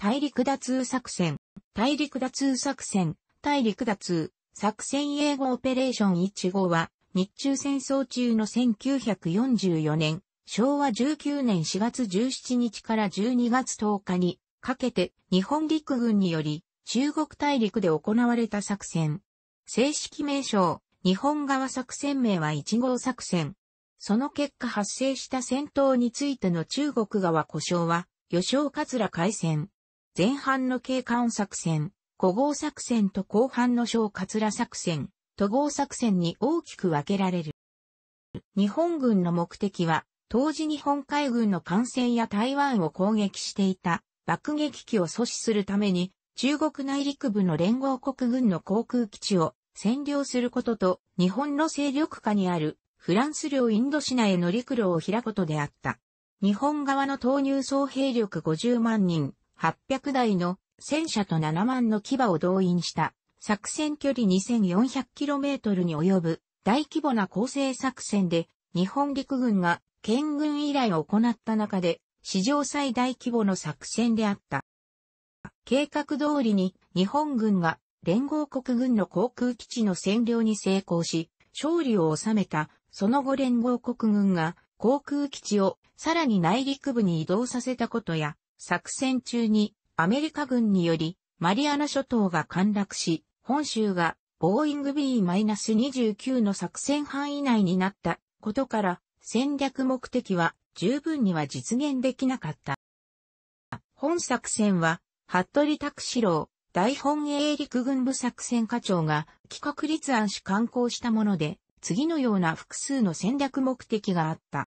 大陸打通作戦、大陸打通作戦、大陸打通、作戦英語オペレーション1号は、日中戦争中の1944年、昭和19年4月17日から12月10日にかけて日本陸軍により中国大陸で行われた作戦。正式名称、日本側作戦名は1号作戦。その結果発生した戦闘についての中国側故障は、予想桂海戦。前半の警官作戦、古豪作戦と後半の小桂作戦、都合作戦に大きく分けられる。日本軍の目的は、当時日本海軍の艦船や台湾を攻撃していた爆撃機を阻止するために、中国内陸部の連合国軍の航空基地を占領することと、日本の勢力下にあるフランス領インドシナへの陸路を開くことであった。日本側の投入総兵力50万人、800台の戦車と7万の牙を動員した作戦距離 2400km に及ぶ大規模な攻勢作戦で日本陸軍が県軍以来行った中で史上最大規模の作戦であった。計画通りに日本軍が連合国軍の航空基地の占領に成功し、勝利を収めた、その後連合国軍が航空基地をさらに内陸部に移動させたことや、作戦中にアメリカ軍によりマリアナ諸島が陥落し、本州がボーイング B-29 の作戦範囲内になったことから戦略目的は十分には実現できなかった。本作戦は、服部拓志郎、大本営陸軍部作戦課長が企画立案し刊行したもので、次のような複数の戦略目的があった。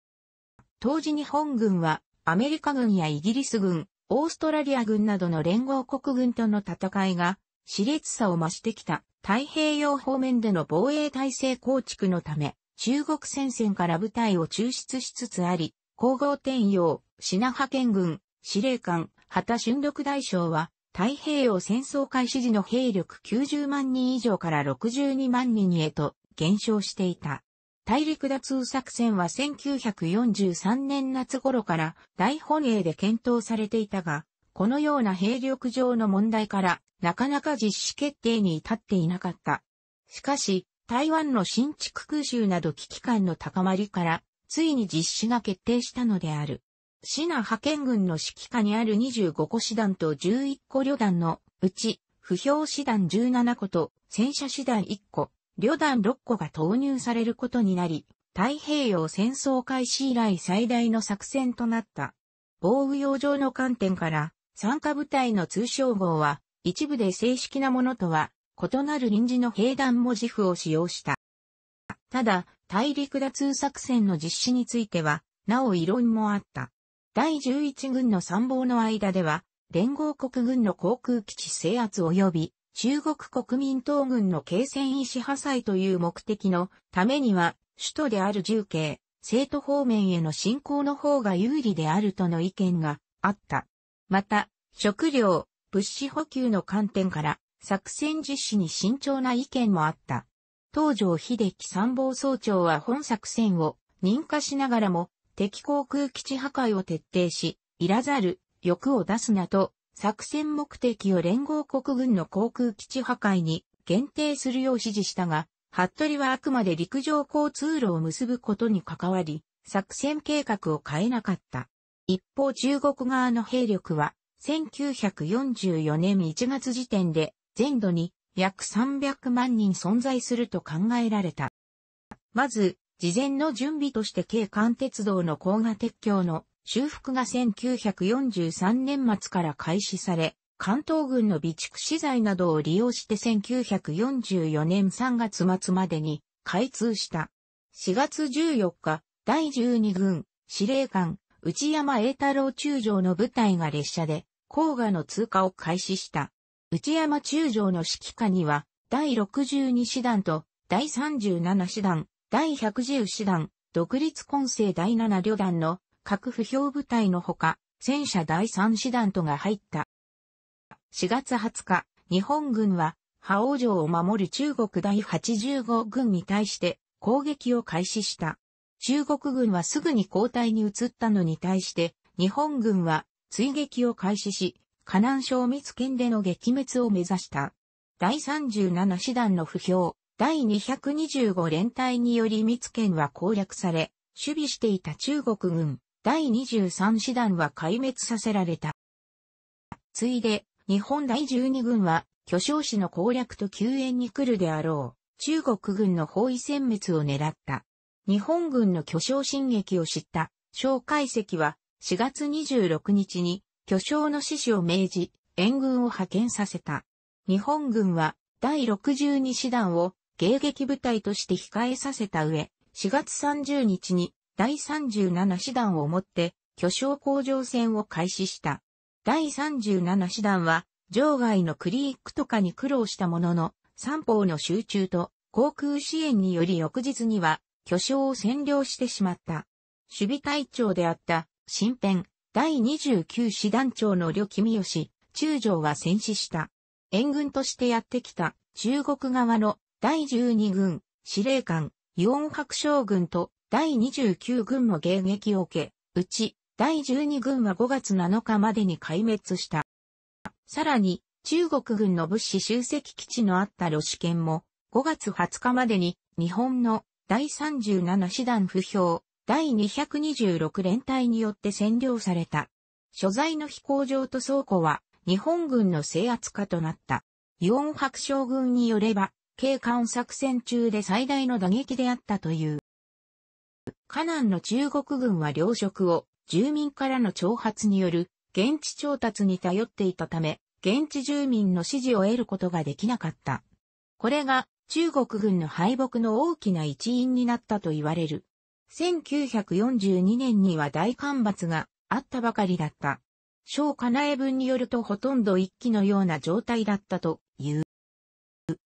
当時日本軍はアメリカ軍やイギリス軍、オーストラリア軍などの連合国軍との戦いが、熾烈さを増してきた太平洋方面での防衛体制構築のため、中国戦線から部隊を抽出しつつあり、皇后天洋、品派遣軍、司令官、畑春六大将は、太平洋戦争開始時の兵力90万人以上から62万人へと減少していた。大陸打通作戦は1943年夏頃から大本営で検討されていたが、このような兵力上の問題からなかなか実施決定に至っていなかった。しかし、台湾の新築空襲など危機感の高まりから、ついに実施が決定したのである。シ那派遣軍の指揮下にある25個師団と11個旅団のうち、不評師団17個と戦車師団1個、旅団6個が投入されることになり、太平洋戦争開始以来最大の作戦となった。防具用上の観点から、参加部隊の通称号は、一部で正式なものとは、異なる臨時の兵団も自負を使用した。ただ、大陸打通作戦の実施については、なお異論もあった。第11軍の参謀の間では、連合国軍の航空基地制圧及び中国国民党軍の継戦意志破砕という目的のためには、首都である重慶、生徒方面への進行の方が有利であるとの意見があった。また、食料、物資補給の観点から作戦実施に慎重な意見もあった。東条秀樹参謀総長は本作戦を認可しながらも敵航空基地破壊を徹底し、いらざる欲を出すなと作戦目的を連合国軍の航空基地破壊に限定するよう指示したが、服部はあくまで陸上交通路を結ぶことに関わり、作戦計画を変えなかった。一方中国側の兵力は、1944年1月時点で、全土に約300万人存在すると考えられた。まず、事前の準備として京関鉄道の高画鉄橋の修復が1943年末から開始され、関東軍の備蓄資材などを利用して1944年3月末までに開通した。4月14日、第12軍司令官内山栄太郎中将の部隊が列車で黄河の通過を開始した。内山中将の指揮下には第62師団と第37師団、第110師団、独立混成第7旅団の各不評部隊のほか、戦車第3師団とが入った。4月20日、日本軍は、覇王城を守る中国第85軍に対して攻撃を開始した。中国軍はすぐに交代に移ったのに対して、日本軍は追撃を開始し、河南省密県での撃滅を目指した。第37師団の不評、第225連隊により密県は攻略され、守備していた中国軍、第23師団は壊滅させられた。ついで、日本第12軍は、巨匠氏の攻略と救援に来るであろう、中国軍の包囲殲滅を狙った。日本軍の巨匠進撃を知った、蒋介石は、4月26日に、巨匠の指示を命じ、援軍を派遣させた。日本軍は、第62師団を、迎撃部隊として控えさせた上、4月30日に第37師団をもって、巨匠工場戦を開始した。第37師団は、場外のクリークとかに苦労したものの、三方の集中と航空支援により翌日には、巨匠を占領してしまった。守備隊長であった、新編、第29師団長の旅君吉、中将は戦死した。援軍としてやってきた、中国側の第12軍、司令官、イオン白将軍と第29軍も迎撃を受け、うち、第12軍は5月7日までに壊滅した。さらに、中国軍の物資集積基地のあったロシ県も、5月20日までに、日本の第37師団不評、第226連隊によって占領された。所在の飛行場と倉庫は、日本軍の制圧下となった。イオン白将軍によれば、警官作戦中で最大の打撃であったという。河南の中国軍は糧食を住民からの挑発による現地調達に頼っていたため、現地住民の支持を得ることができなかった。これが中国軍の敗北の大きな一因になったと言われる。1942年には大干ばつがあったばかりだった。小カナエ文によるとほとんど一気のような状態だったという。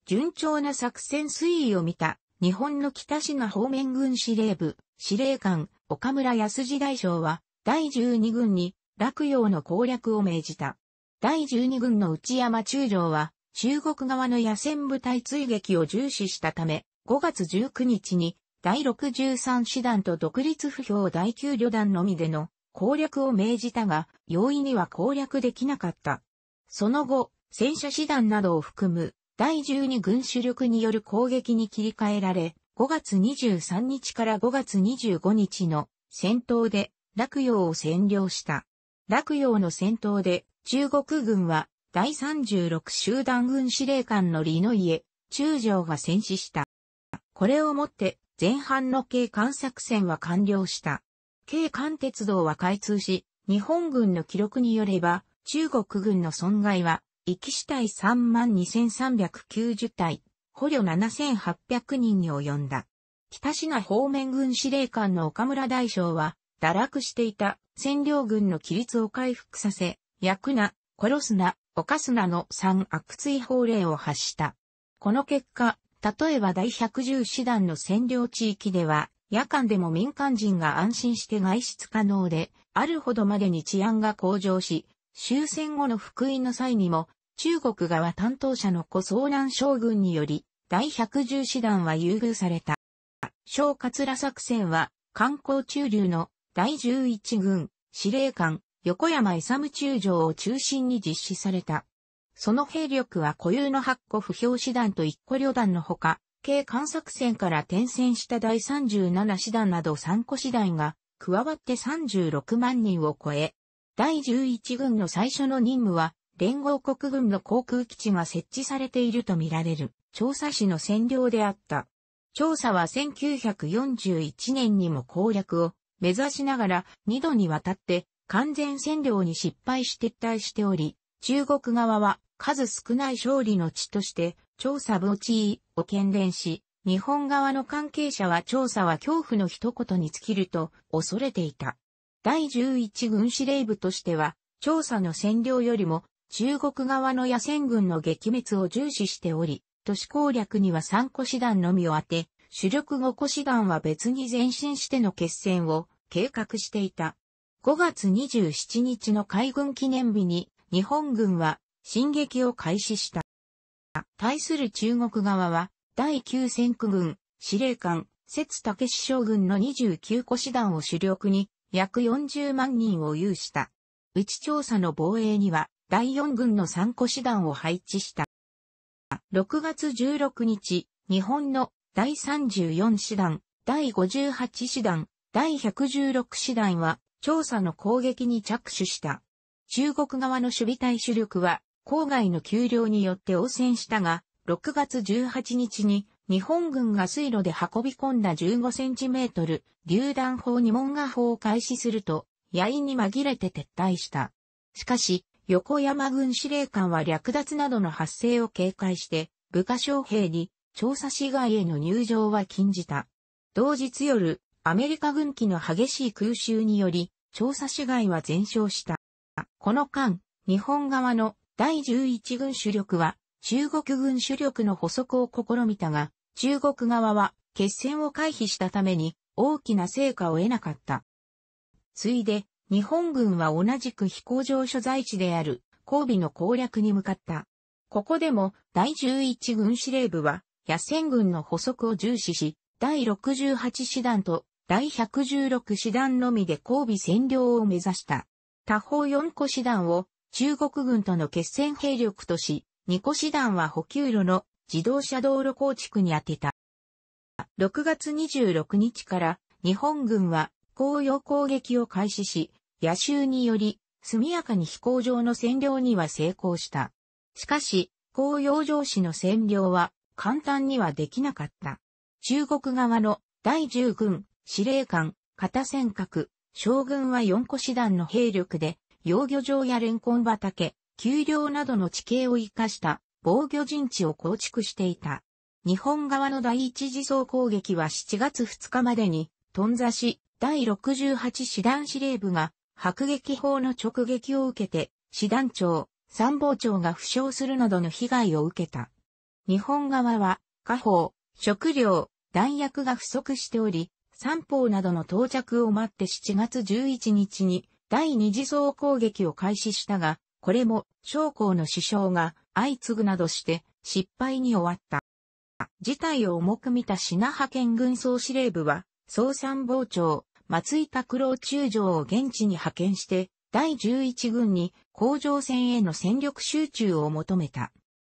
順調な作戦推移を見た日本の北品方面軍司令部司令官、岡村康次大将は、第12軍に、洛陽の攻略を命じた。第12軍の内山中将は、中国側の野戦部隊追撃を重視したため、5月19日に、第63師団と独立不評第9旅団のみでの攻略を命じたが、容易には攻略できなかった。その後、戦車師団などを含む第12軍主力による攻撃に切り替えられ、5月23日から5月25日の戦闘で洛陽を占領した。洛陽の戦闘で中国軍は第36集団軍司令官の李の家、中将が戦死した。これをもって前半の軽艦作戦は完了した。軽艦鉄道は開通し、日本軍の記録によれば、中国軍の損害は、行き死体32,390体、捕虜7800人に及んだ。北品方面軍司令官の岡村大将は、堕落していた占領軍の規律を回復させ、焼くな、殺すな、犯すなの3悪追法令を発した。この結果、例えば第110師団の占領地域では、夜間でも民間人が安心して外出可能で、あるほどまでに治安が向上し、終戦後の福音の際にも、中国側担当者の古遭難将軍により、第110師団は優遇された。小桂作戦は、観光中流の第11軍司令官横山勇中将を中心に実施された。その兵力は固有の8個不評師団と1個旅団のほか、計艦作戦から転戦した第37師団など3個師団が加わって36万人を超え、第11軍の最初の任務は連合国軍の航空基地が設置されているとみられる、調査士の占領であった。調査は1941年にも攻略を目指しながら2度にわたって完全占領に失敗し撤退しており、中国側は数少ない勝利の地として調査墓地を懸念し、日本側の関係者は調査は恐怖の一言に尽きると恐れていた。第11軍司令部としては、調査の占領よりも中国側の野戦軍の撃滅を重視しており、都市攻略には3個師団のみを当て、主力5個師団は別に前進しての決戦を計画していた。5月27日の海軍記念日に日本軍は進撃を開始した。対する中国側は第9戦区軍司令官節武将軍の29個師団を主力に約40万人を有した。内調査の防衛には第4軍の参個師団を配置した。6月16日、日本の第34師団、第58師団、第116師団は、調査の攻撃に着手した。中国側の守備隊主力は、郊外の丘陵によって応戦したが、6月18日に、日本軍が水路で運び込んだ15センチメートル、榴弾砲に門が砲を開始すると、野員に紛れて撤退した。しかし、横山軍司令官は略奪などの発生を警戒して、部下将兵に調査市外への入場は禁じた。同日夜、アメリカ軍機の激しい空襲により、調査市外は全焼した。この間、日本側の第11軍主力は中国軍主力の捕捉を試みたが、中国側は決戦を回避したために大きな成果を得なかった。ついで、日本軍は同じく飛行場所在地である神戸の攻略に向かった。ここでも第11軍司令部は野戦軍の捕捉を重視し、第68師団と第116師団のみで神戸占領を目指した。他方4個師団を中国軍との決戦兵力とし、2個師団は補給路の自動車道路構築に当てた。6月26日から日本軍は公用攻撃を開始し、野州により、速やかに飛行場の占領には成功した。しかし、紅葉城市の占領は簡単にはできなかった。中国側の第十軍、司令官、片尖閣、将軍は四個師団の兵力で、養魚場やレンコン畑、丘陵などの地形を活かした防御陣地を構築していた。日本側の第一次総攻撃は7月2日までに、頓挫し、第68師団司令部が迫撃砲の直撃を受けて、師団長、参謀長が負傷するなどの被害を受けた。日本側は、火砲、食料、弾薬が不足しており、三方などの到着を待って7月11日に第二次総攻撃を開始したが、これも将校の首相が相次ぐなどして失敗に終わった。事態を重く見た品派遣軍総司令部は、総参謀長、松井拓郎中将を現地に派遣して、第11軍に甲状戦への戦力集中を求めた。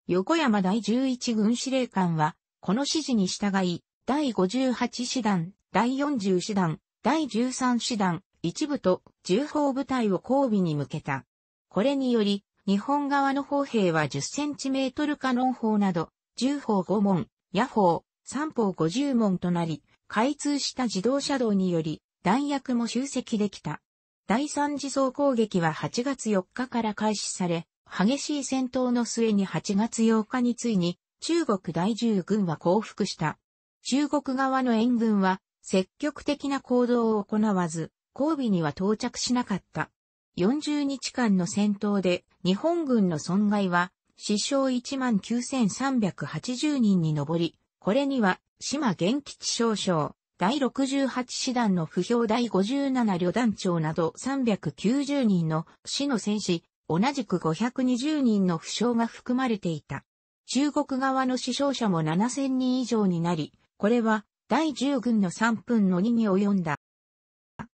横山第11軍司令官は、この指示に従い、第58師団、第40師団、第13師団、一部と重砲部隊を交尾に向けた。これにより、日本側の砲兵は10センチメートルカノン砲など、重砲5門、野砲、3砲50門となり、開通した自動車道により、弾薬も集積できた。第三次総攻撃は8月4日から開始され、激しい戦闘の末に8月8日についに中国第十軍は降伏した。中国側の援軍は積極的な行動を行わず、交尾には到着しなかった。40日間の戦闘で日本軍の損害は死傷19,380人に上り、これには島元吉少将、第68師団の不評第57旅団長など390人の死の戦士、同じく520人の負傷が含まれていた。中国側の死傷者も7000人以上になり、これは第10軍の3分の2に及んだ。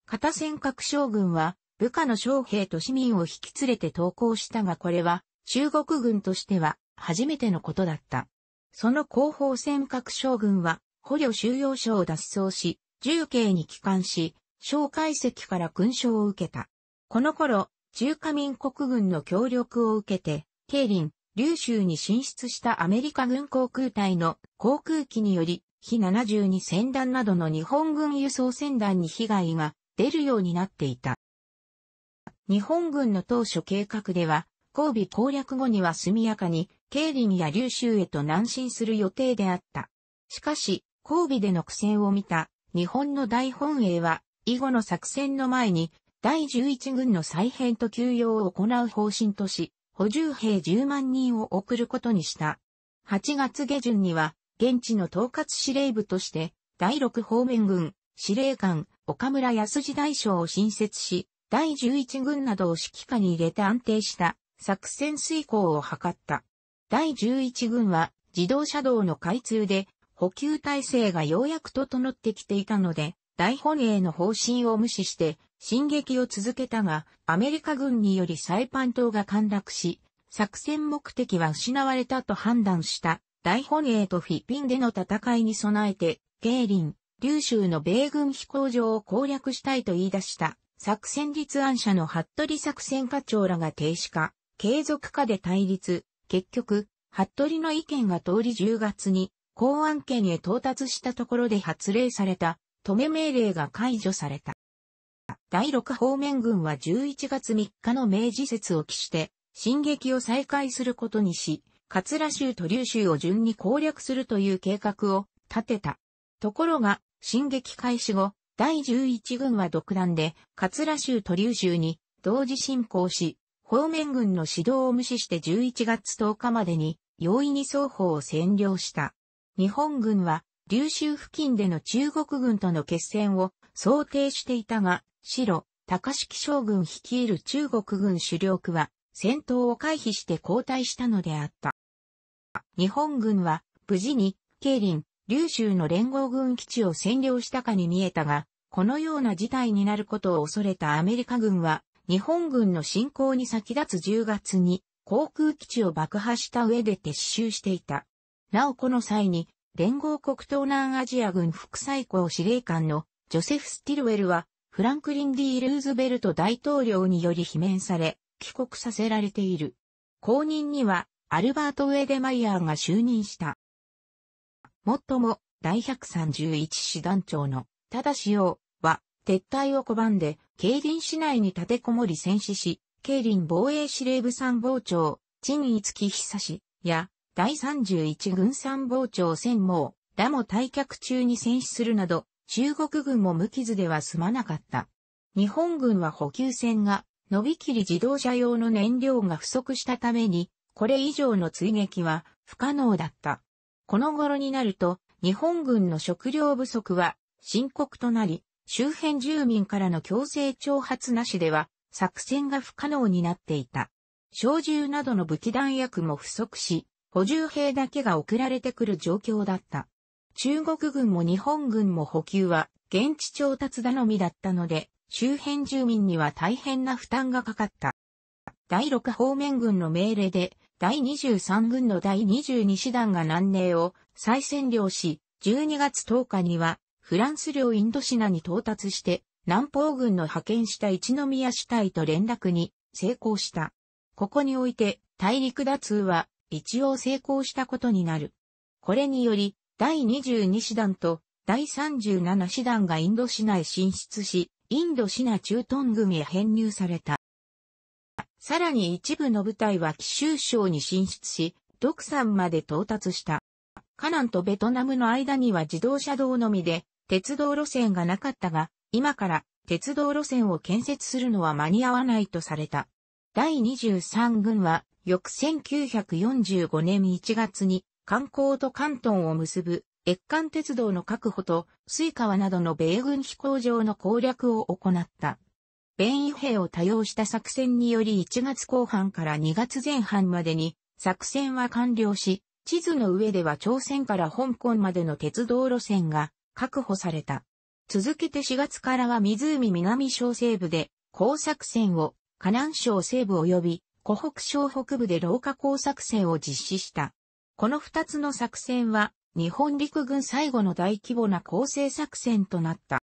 片尖閣将軍は部下の将兵と市民を引き連れて投降したがこれは中国軍としては初めてのことだった。その後方尖閣将軍は捕虜収容所を脱走し、重慶に帰還し、蒋介石から勲章を受けた。この頃、中華民国軍の協力を受けて、慶林、琉州に進出したアメリカ軍航空隊の航空機により、非72船団などの日本軍輸送船団に被害が出るようになっていた。日本軍の当初計画では、交尾攻略後には速やかに、慶林や琉州へと南進する予定であった。しかし、神尾での苦戦を見た日本の大本営は、以後の作戦の前に、第11軍の再編と休養を行う方針とし、補充兵10万人を送ることにした。8月下旬には、現地の統括司令部として、第6方面軍、司令官、岡村康次大将を新設し、第11軍などを指揮下に入れて安定した作戦遂行を図った。第11軍は自動車道の開通で補給体制がようやく整ってきていたので、大本営の方針を無視して、進撃を続けたが、アメリカ軍によりサイパン島が陥落し、作戦目的は失われたと判断した大本営とフィピンでの戦いに備えて、ケイリン、琉州の米軍飛行場を攻略したいと言い出した作戦立案者の服部作戦課長らが停止か、継続かで対立、結局、服部の意見が通り10月に公安権へ到達したところで発令された、止め命令が解除された。第6方面軍は11月3日の明治節を期して、進撃を再開することにし、桂州と竜州を順に攻略するという計画を立てた。ところが、進撃開始後、第11軍は独断で、桂州と竜州に同時進行し、方面軍の指導を無視して11月10日までに、容易に双方を占領した。日本軍は、琉州付近での中国軍との決戦を想定していたが、白、高敷将軍率いる中国軍主力は、戦闘を回避して後退したのであった。日本軍は、無事に、慶林、琉州の連合軍基地を占領したかに見えたが、このような事態になることを恐れたアメリカ軍は、日本軍の侵攻に先立つ10月に、航空基地を爆破した上で撤収していた。なおこの際に、連合国東南アジア軍副最高司令官のジョセフ・スティルウェルは、フランクリン・ D・ ルーズベルト大統領により罷免され、帰国させられている。後任には、アルバート・ウェデマイヤーが就任した。もっとも、第131師団長の、ただしようは、撤退を拒んで、ケイリン市内に立てこもり戦死し、ケイリン防衛司令部参謀長、陳一木久志や、第31軍参謀長専もらも退却中に戦死するなど、中国軍も無傷では済まなかった。日本軍は補給船が、伸びきり自動車用の燃料が不足したために、これ以上の追撃は不可能だった。この頃になると、日本軍の食料不足は深刻となり、周辺住民からの強制挑発なしでは作戦が不可能になっていた。小銃などの武器弾薬も不足し、補充兵だけが送られてくる状況だった。中国軍も日本軍も補給は現地調達頼みだったので、周辺住民には大変な負担がかかった。第6方面軍の命令で、第23軍の第22師団が南寧を再占領し、12月10日にはフランス領インドシナに到達して、南方軍の派遣した一宮主体と連絡に成功した。ここにおいて大陸打通は一応成功したことになる。これにより、第22師団と第37師団がインド市内進出し、インドシナ駐屯軍へ編入された。さらに一部の部隊は奇州省に進出し、独山まで到達した。カナンとベトナムの間には自動車道のみで、鉄道路線がなかったが、今から鉄道路線を建設するのは間に合わないとされた。第23軍は、翌1945年1月に、観光と関東を結ぶ、越関鉄道の確保と、水川などの米軍飛行場の攻略を行った。便衣兵を多用した作戦により1月後半から2月前半までに、作戦は完了し、地図の上では朝鮮から香港までの鉄道路線が確保された。続けて4月からは湖南小西部で、工作戦を河南省西部及び湖北省北部で廊下工作戦を実施した。この二つの作戦は日本陸軍最後の大規模な構成作戦となった。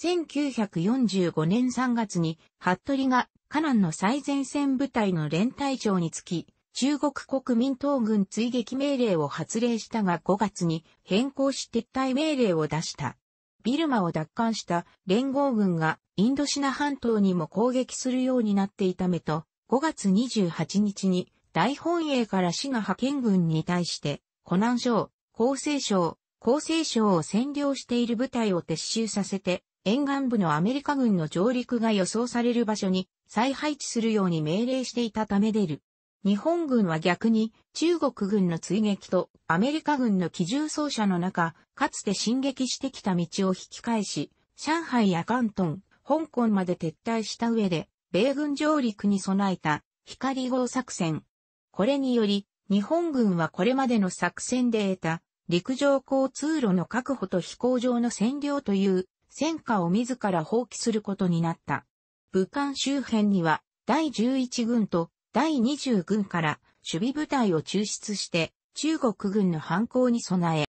1945年3月に、服部が、河南の最前線部隊の連隊長につき、中国国民党軍追撃命令を発令したが5月に変更し撤退命令を出した。ビルマを奪還した連合軍がインドシナ半島にも攻撃するようになっていためと、5月28日に大本営から市が派遣軍に対して、湖南省、厚生省、厚生省を占領している部隊を撤収させて、沿岸部のアメリカ軍の上陸が予想される場所に再配置するように命令していたため出る。日本軍は逆に中国軍の追撃とアメリカ軍の機銃奏者の中、かつて進撃してきた道を引き返し、上海や関東、香港まで撤退した上で、米軍上陸に備えた光号作戦。これにより、日本軍はこれまでの作戦で得た陸上交通路の確保と飛行場の占領という戦果を自ら放棄することになった。武漢周辺には第11軍と第20軍から守備部隊を抽出して中国軍の反攻に備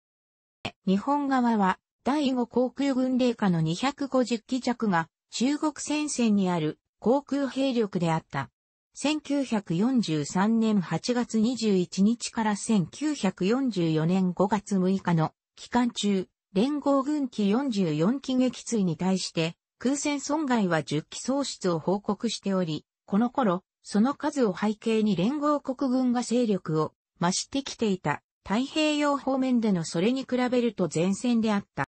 え、日本側は第5航空軍令下の250機弱が中国戦線にある航空兵力であった。1943年8月21日から1944年5月6日の期間中、連合軍機44機撃墜に対して、空戦損害は10機喪失を報告しており、この頃、その数を背景に連合国軍が勢力を増してきていた。太平洋方面でのそれに比べると前線であった。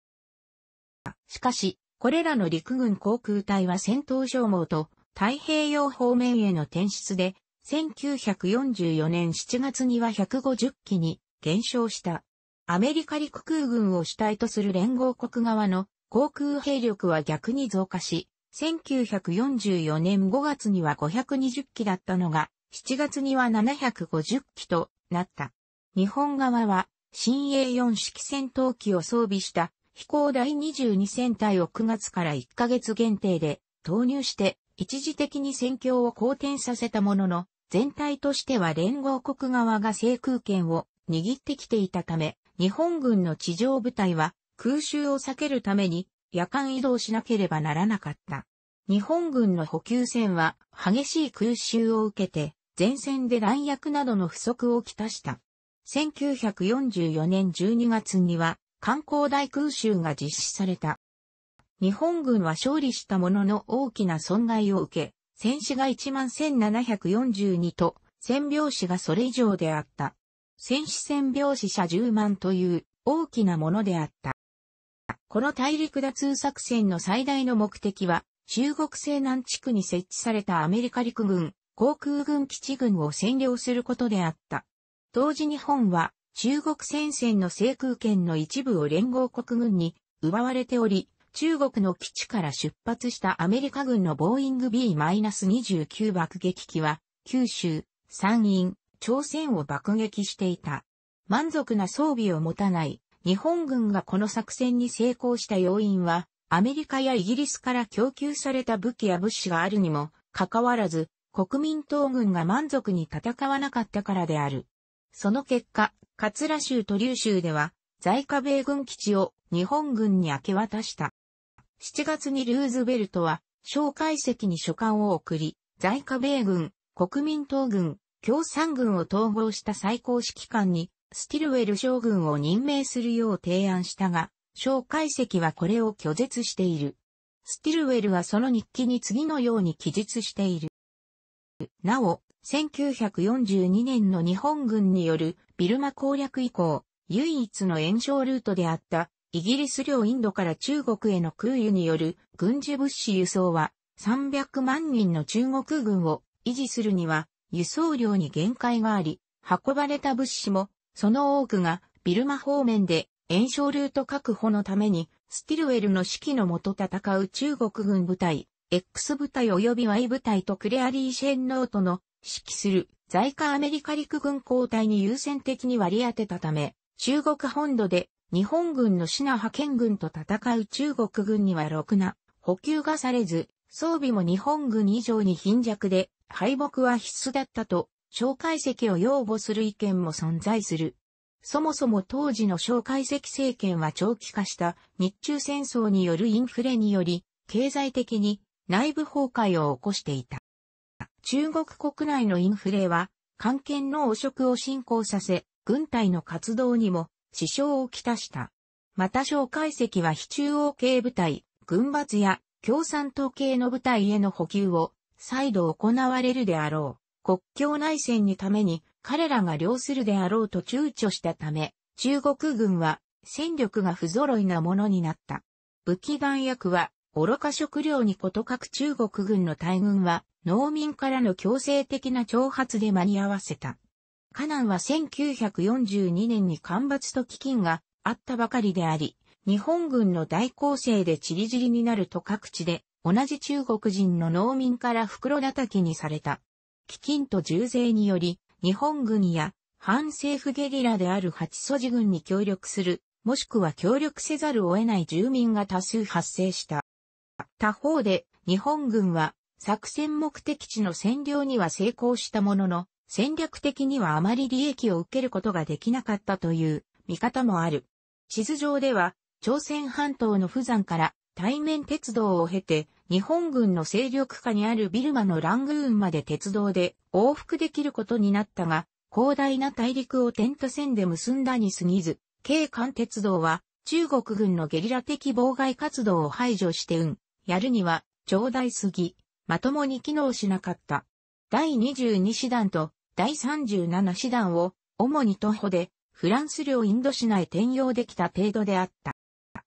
しかし、これらの陸軍航空隊は戦闘消耗と太平洋方面への転出で、1944年7月には150機に減少した。アメリカ陸空軍を主体とする連合国側の航空兵力は逆に増加し、1944年5月には520機だったのが、7月には750機となった。日本側は、新鋭4式戦闘機を装備した飛行第22戦隊を9月から1ヶ月限定で投入して一時的に戦況を好転させたものの、全体としては連合国側が制空権を握ってきていたため、日本軍の地上部隊は空襲を避けるために夜間移動しなければならなかった。日本軍の補給船は激しい空襲を受けて、前線で弾薬などの不足をきたした。1944年12月には、観光大空襲が実施された。日本軍は勝利したものの大きな損害を受け、戦死が11,742と、戦病死がそれ以上であった。戦死戦病死者10万という大きなものであった。この大陸打作戦の最大の目的は、中国西南地区に設置されたアメリカ陸軍、航空軍基地軍を占領することであった。当時日本は中国戦線の制空権の一部を連合国軍に奪われており、中国の基地から出発したアメリカ軍のボーイング B-29 爆撃機は、九州、山陰、朝鮮を爆撃していた。満足な装備を持たない日本軍がこの作戦に成功した要因は、アメリカやイギリスから供給された武器や物資があるにも、かかわらず、国民党軍が満足に戦わなかったからである。その結果、桂州と琉州では、在下米軍基地を日本軍に明け渡した。7月にルーズベルトは、小解析に書簡を送り、在下米軍、国民党軍、共産軍を統合した最高指揮官に、スティルウェル将軍を任命するよう提案したが、蒋介石はこれを拒絶している。スティルウェルはその日記に次のように記述している。なお、1942年の日本軍によるビルマ攻略以降、唯一の炎症ルートであったイギリス領インドから中国への空輸による軍事物資輸送は300万人の中国軍を維持するには輸送量に限界があり、運ばれた物資もその多くがビルマ方面で炎症ルート確保のために、スティルウェルの指揮のもと戦う中国軍部隊、X 部隊及び Y 部隊とクレアリー・シェンノートの指揮する在下アメリカ陸軍交代に優先的に割り当てたため、中国本土で日本軍のシナ派遣軍と戦う中国軍にはろくな補給がされず、装備も日本軍以上に貧弱で敗北は必須だったと、紹介席を擁護する意見も存在する。そもそも当時の蒋介石政権は長期化した日中戦争によるインフレにより、経済的に内部崩壊を起こしていた。中国国内のインフレは、官係の汚職を進行させ、軍隊の活動にも支障をきたした。また蒋介石は非中央系部隊、軍閥や共産党系の部隊への補給を再度行われるであろう。国境内戦にために彼らが領するであろうと躊躇したため、中国軍は戦力が不揃いなものになった。武器弾薬は愚か食料にこと書く中国軍の大軍は農民からの強制的な挑発で間に合わせた。カナンは1942年に干ばつと飢饉があったばかりであり、日本軍の大攻勢でチリジリになると各地で同じ中国人の農民から袋叩きにされた。飢饉と重税により日本軍や反政府ゲリラである八素地軍に協力する、もしくは協力せざるを得ない住民が多数発生した。他方で、日本軍は作戦目的地の占領には成功したものの、戦略的にはあまり利益を受けることができなかったという見方もある。地図上では、朝鮮半島の釜山から対面鉄道を経て、日本軍の勢力下にあるビルマのラングーンまで鉄道で往復できることになったが、広大な大陸をテント線で結んだに過ぎず、京関鉄道は中国軍のゲリラ的妨害活動を排除して運、やるには、長大すぎ、まともに機能しなかった。第22師団と第37師団を主に徒歩でフランス領インド市内転用できた程度であった。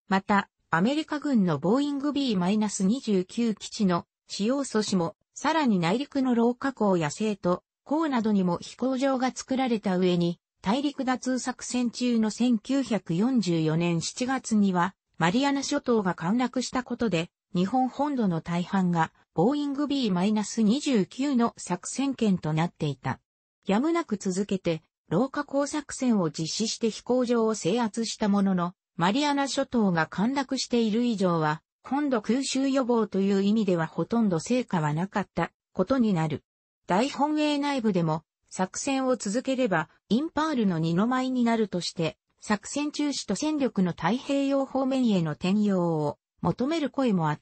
また、アメリカ軍のボーイング B-29 基地の使用阻止も、さらに内陸の老化港や生徒、港などにも飛行場が作られた上に、大陸脱作戦中の1944年7月には、マリアナ諸島が陥落したことで、日本本土の大半が、ボーイング B-29 の作戦権となっていた。やむなく続けて、老化工作戦を実施して飛行場を制圧したものの、マリアナ諸島が陥落している以上は、今度空襲予防という意味ではほとんど成果はなかったことになる。大本営内部でも作戦を続ければインパールの二の舞になるとして、作戦中止と戦力の太平洋方面への転用を求める声もあっ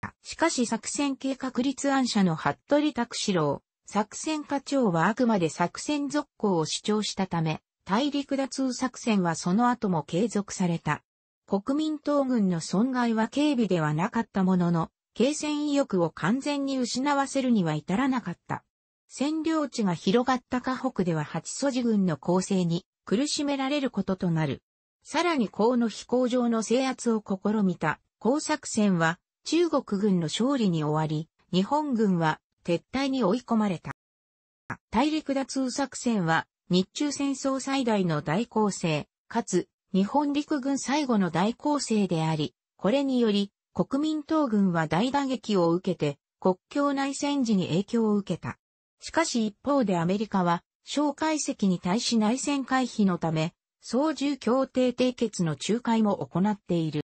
た。しかし作戦計画立案者の服部拓志郎、作戦課長はあくまで作戦続行を主張したため、大陸打通作戦はその後も継続された。国民党軍の損害は警備ではなかったものの、継戦意欲を完全に失わせるには至らなかった。占領地が広がった河北では八祖寺軍の攻勢に苦しめられることとなる。さらに河の飛行場の制圧を試みた河作戦は中国軍の勝利に終わり、日本軍は撤退に追い込まれた。大陸打通作戦は日中戦争最大の大攻勢、かつ、日本陸軍最後の大攻勢であり、これにより、国民党軍は大打撃を受けて、国境内戦時に影響を受けた。しかし一方でアメリカは、蒋介石に対し内戦回避のため、操縦協定締結の仲介も行っている。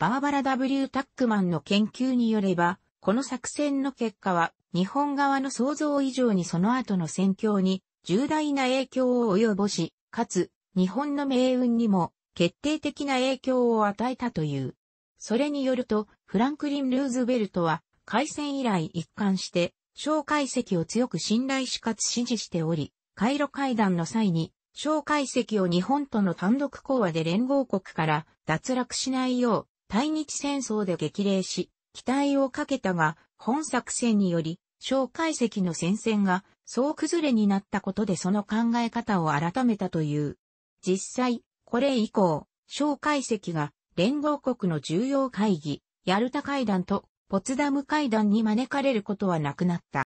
バーバラ W. タックマンの研究によれば、この作戦の結果は、日本側の想像以上にその後の戦況に重大な影響を及ぼし、かつ、日本の命運にも決定的な影響を与えたという。それによると、フランクリン・ルーズベルトは、開戦以来一貫して、蒋介石を強く信頼しかつ支持しており、回路会談の際に、蒋介石を日本との単独講和で連合国から脱落しないよう、対日戦争で激励し、期待をかけたが、本作戦により、蒋介石の戦線が総崩れになったことでその考え方を改めたという。実際、これ以降、蒋介石が連合国の重要会議、ヤルタ会談とポツダム会談に招かれることはなくなった。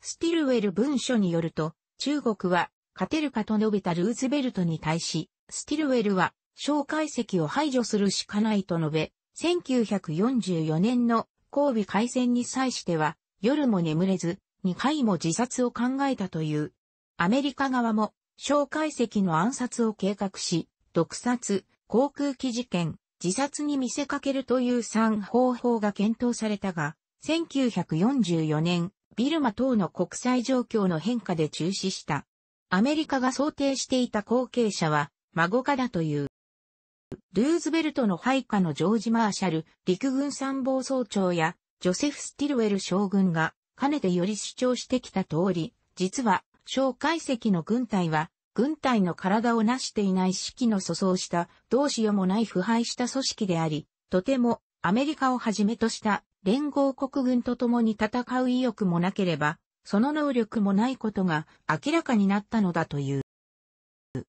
スティルウェル文書によると、中国は勝てるかと述べたルーズベルトに対し、スティルウェルは蒋介石を排除するしかないと述べ、1944年の交尾改戦に際しては、夜も眠れず、2回も自殺を考えたという。アメリカ側も、蒋介石の暗殺を計画し、毒殺、航空機事件、自殺に見せかけるという3方法が検討されたが、1944年、ビルマ等の国際状況の変化で中止した。アメリカが想定していた後継者は、孫家だという。ルーズベルトの配下のジョージ・マーシャル、陸軍参謀総長やジョセフ・スティルウェル将軍が、かねてより主張してきた通り、実は、小解石の軍隊は、軍隊の体を成していない士気の粗相した、どうしようもない腐敗した組織であり、とても、アメリカをはじめとした連合国軍と共に戦う意欲もなければ、その能力もないことが明らかになったのだという。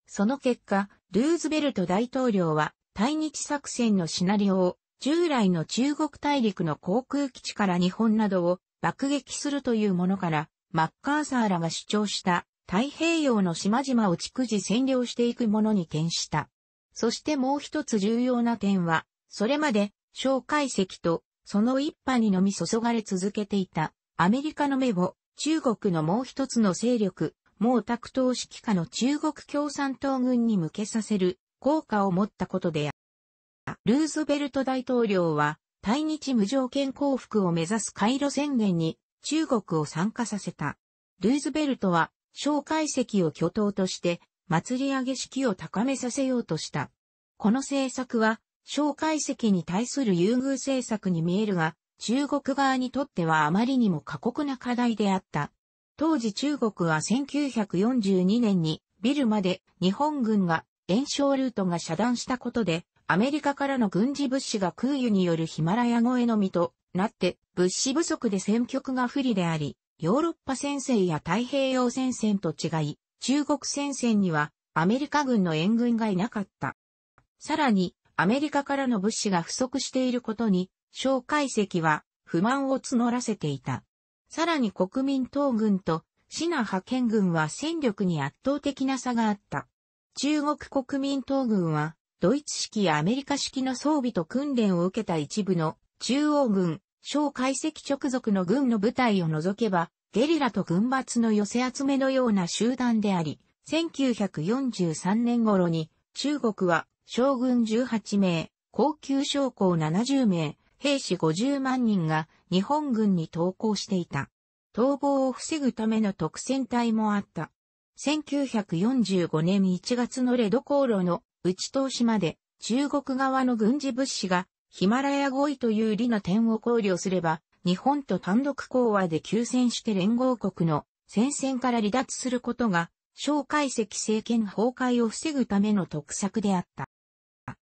その結果、ルーズベルト大統領は対日作戦のシナリオを従来の中国大陸の航空基地から日本などを爆撃するというものから、マッカーサーらが主張した太平洋の島々を逐次占領していくものに転した。そしてもう一つ重要な点は、それまで、小解石とその一派にのみ注がれ続けていたアメリカの目を中国のもう一つの勢力、毛沢東指揮下の中国共産党軍に向けさせる効果を持ったことである。ルーズベルト大統領は、対日無条件降伏を目指す回路宣言に中国を参加させた。ルーズベルトは、蒋介石を巨頭として、祭り上げ式を高めさせようとした。この政策は、蒋介石に対する優遇政策に見えるが、中国側にとってはあまりにも過酷な課題であった。当時中国は1942年にビルまで日本軍が炎症ルートが遮断したことでアメリカからの軍事物資が空輸によるヒマラヤ越えのみとなって物資不足で戦局が不利であり、ヨーロッパ戦線や太平洋戦線と違い、中国戦線にはアメリカ軍の援軍がいなかった。さらに、アメリカからの物資が不足していることに、蒋介石は不満を募らせていた。さらに国民党軍とシナ派遣軍は戦力に圧倒的な差があった。中国国民党軍はドイツ式やアメリカ式の装備と訓練を受けた一部の中央軍、小解析直属の軍の部隊を除けば、ゲリラと軍閥の寄せ集めのような集団であり、1943年頃に中国は将軍18名、高級将校70名、兵士50万人が日本軍に投降していた。逃亡を防ぐための特戦隊もあった。1945年1月のレド航路の打ち通しまで、中国側の軍事物資がヒマラヤ合意という利の点を考慮すれば、日本と単独講和で休戦して連合国の戦線から離脱することが、蒋介石政権崩壊を防ぐための特策であった。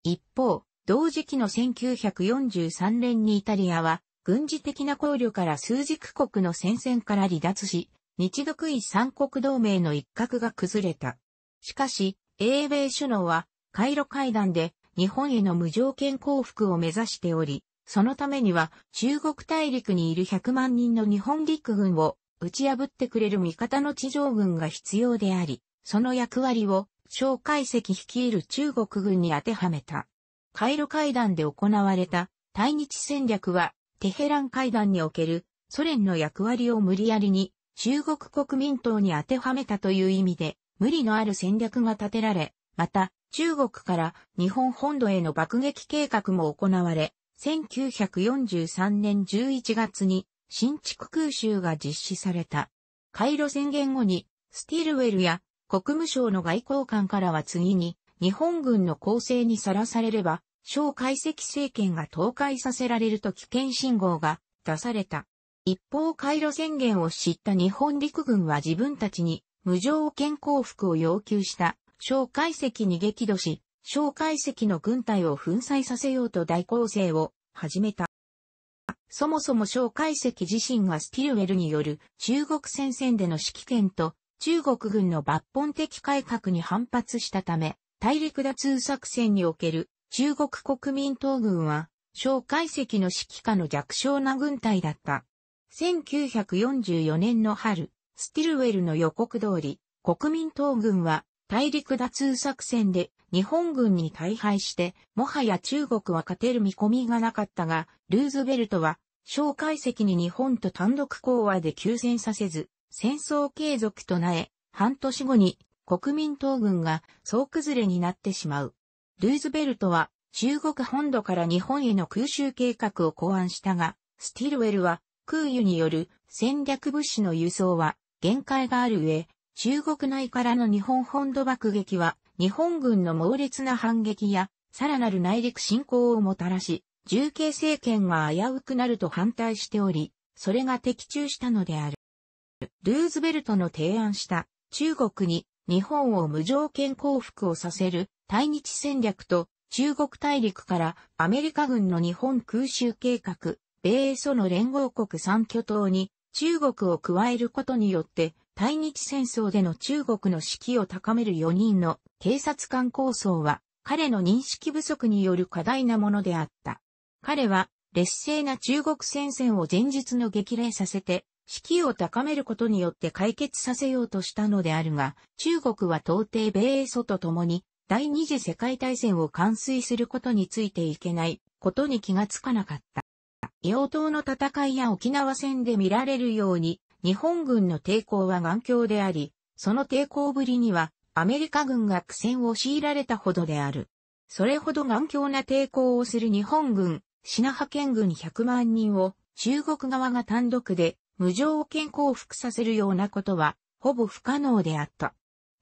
一方、同時期の1943年にイタリアは、軍事的な考慮から数軸国の戦線から離脱し、日独位三国同盟の一角が崩れた。しかし、英米首脳はカイロ会談で日本への無条件降伏を目指しており、そのためには中国大陸にいる100万人の日本陸軍を打ち破ってくれる味方の地上軍が必要であり、その役割を蒋介石率いる中国軍に当てはめた。カイロ会談で行われた対日戦略はテヘラン会談におけるソ連の役割を無理やりに中国国民党に当てはめたという意味で無理のある戦略が立てられ、また中国から日本本土への爆撃計画も行われ、1943年11月に新築空襲が実施された。回路宣言後に、スティルウェルや国務省の外交官からは次に、日本軍の攻勢にさらされれば、小解析政権が倒壊させられると危険信号が出された。一方回路宣言を知った日本陸軍は自分たちに無条件降伏を要求した。蒋介石に激怒し、蒋介石の軍隊を粉砕させようと大攻勢を始めた。そもそも蒋介石自身がスティルウェルによる中国戦線での指揮権と中国軍の抜本的改革に反発したため、大陸脱通作戦における中国国民党軍は蒋介石の指揮下の弱小な軍隊だった。1944年の春、スティルウェルの予告通り、国民党軍は大陸打通作戦で日本軍に大敗して、もはや中国は勝てる見込みがなかったが、ルーズベルトは、蒋介石に日本と単独講和で休戦させず、戦争継続となえ、半年後に国民党軍が総崩れになってしまう。ルーズベルトは中国本土から日本への空襲計画を考案したが、スティルウェルは空輸による戦略物資の輸送は限界がある上、中国内からの日本本土爆撃は、日本軍の猛烈な反撃や、さらなる内陸侵攻をもたらし、重慶政権が危うくなると反対しており、それが的中したのである。ルーズベルトの提案した中国に日本を無条件降伏をさせる対日戦略と中国大陸からアメリカ軍の日本空襲計画、米ソの連合国三巨頭に中国を加えることによって対日戦争での中国の士気を高める4人の警察官構想は、彼の認識不足による過大なものであった。彼は、劣勢な中国戦線を前日の激励させて、士気を高めることによって解決させようとしたのであるが、中国は到底米英祖と共に、第二次世界大戦を完遂することについていけないことに気がつかなかった。洋島の戦いや沖縄戦で見られるように、日本軍の抵抗は頑強であり、その抵抗ぶりにはアメリカ軍が苦戦を強いられたほどである。それほど頑強な抵抗をする日本軍、品派遣軍100万人を中国側が単独で無条件降伏させるようなことはほぼ不可能であった。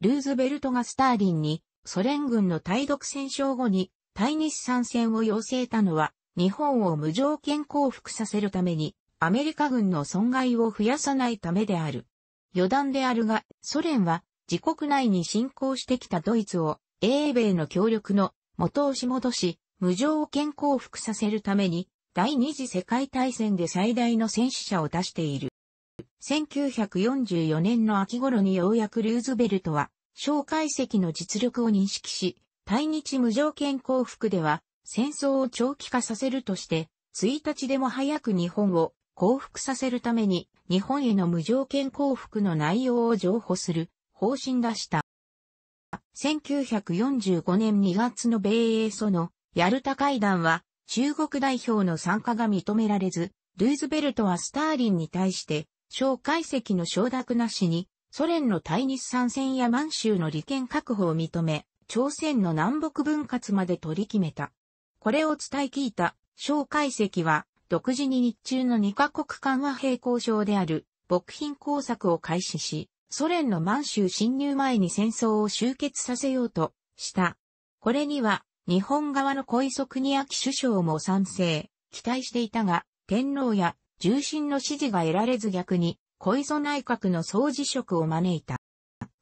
ルーズベルトがスターリンにソ連軍の対独戦勝後に対日参戦を要請たのは日本を無条件降伏させるためにアメリカ軍の損害を増やさないためである。余談であるが、ソ連は自国内に侵攻してきたドイツを英米の協力の元押し戻し、無条件降伏させるために、第二次世界大戦で最大の戦死者を出している。1944年の秋頃にようやくルーズベルトは、蒋介石の実力を認識し、対日無条件降伏では、戦争を長期化させるとして、1日でも早く日本を降伏させるために日本への無条件降伏の内容を譲歩する方針出した。1945年2月の米英ソのヤルタ会談は中国代表の参加が認められず、ルーズベルトはスターリンに対して、小解析の承諾なしに、ソ連の対日参戦や満州の利権確保を認め、朝鮮の南北分割まで取り決めた。これを伝え聞いた、小解析は、独自に日中の2カ国間和平交渉である、牧品工作を開始し、ソ連の満州侵入前に戦争を終結させようとした。これには、日本側の小磯国明首相も賛成、期待していたが、天皇や重臣の支持が得られず逆に、小磯内閣の総辞職を招いた。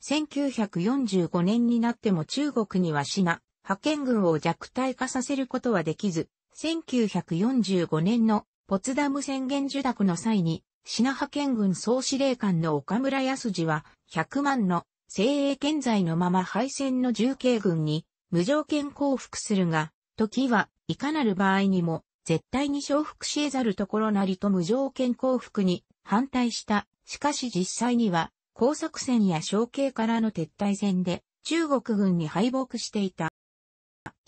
1945年になっても中国には死ナ、派遣軍を弱体化させることはできず、1945年のポツダム宣言受諾の際に、品派遣軍総司令官の岡村康次は、100万の精鋭健在のまま敗戦の重慶軍に無条件降伏するが、時はいかなる場合にも、絶対に承服し得ざるところなりと無条件降伏に反対した。しかし実際には、工作戦や小慶からの撤退戦で中国軍に敗北していた。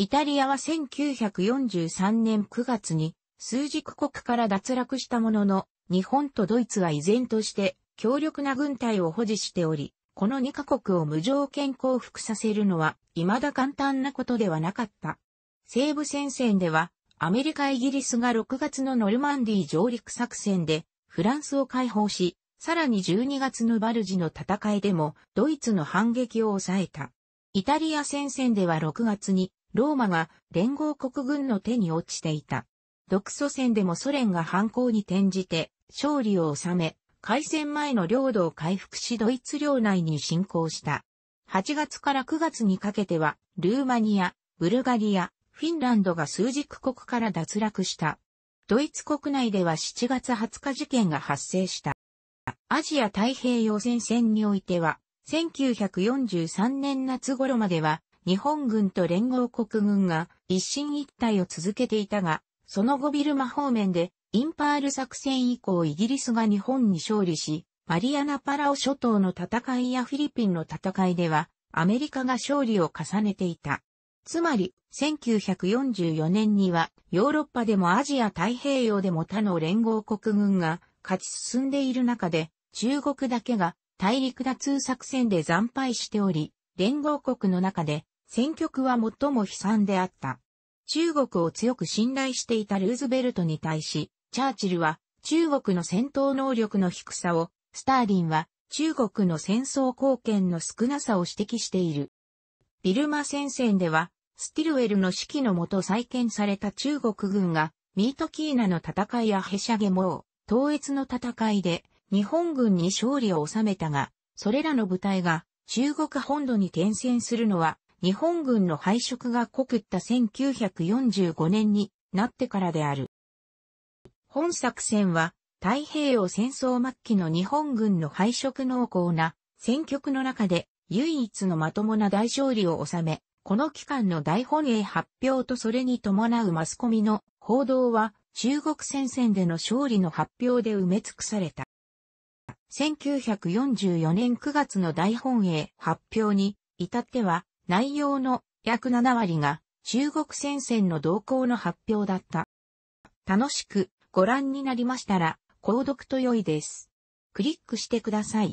イタリアは1943年9月に枢軸国から脱落したものの、日本とドイツは依然として強力な軍隊を保持しており、この2カ国を無条件降伏させるのは未だ簡単なことではなかった。西部戦線では、アメリカイギリスが6月のノルマンディ上陸作戦でフランスを解放し、さらに12月のバルジの戦いでもドイツの反撃を抑えた。イタリア戦線では6月にローマが連合国軍の手に落ちていた。独ソ戦でもソ連が反抗に転じて勝利を収め、開戦前の領土を回復しドイツ領内に侵攻した。8月から9月にかけては、ルーマニア、ブルガリア、フィンランドが数軸国から脱落した。ドイツ国内では7月20日事件が発生した。アジア太平洋戦線においては、1943年夏頃までは日本軍と連合国軍が一進一退を続けていたが、その後ビルマ方面でインパール作戦以降イギリスが日本に勝利し、マリアナパラオ諸島の戦いやフィリピンの戦いでは、アメリカが勝利を重ねていた。つまり、1944年には、ヨーロッパでもアジア太平洋でも他の連合国軍が勝ち進んでいる中で、中国だけが大陸脱通作戦で惨敗しており、連合国の中で戦局は最も悲惨であった。中国を強く信頼していたルーズベルトに対し、チャーチルは中国の戦闘能力の低さを、スターリンは中国の戦争貢献の少なさを指摘している。ビルマ戦線では、スティルウェルの指揮のもと再建された中国軍が、ミートキーナの戦いやヘシャゲモー、統一の戦いで日本軍に勝利を収めたが、それらの部隊が中国本土に転戦するのは日本軍の敗色が濃くった1945年になってからである。本作戦は太平洋戦争末期の日本軍の敗色濃厚な戦局の中で唯一のまともな大勝利を収め、この期間の大本営発表とそれに伴うマスコミの報道は中国戦線での勝利の発表で埋め尽くされた。1944年9月の大本営発表に至っては内容の約7割が中国戦線の動向の発表だった。楽しくご覧になりましたら、購読と良いです。クリックしてください。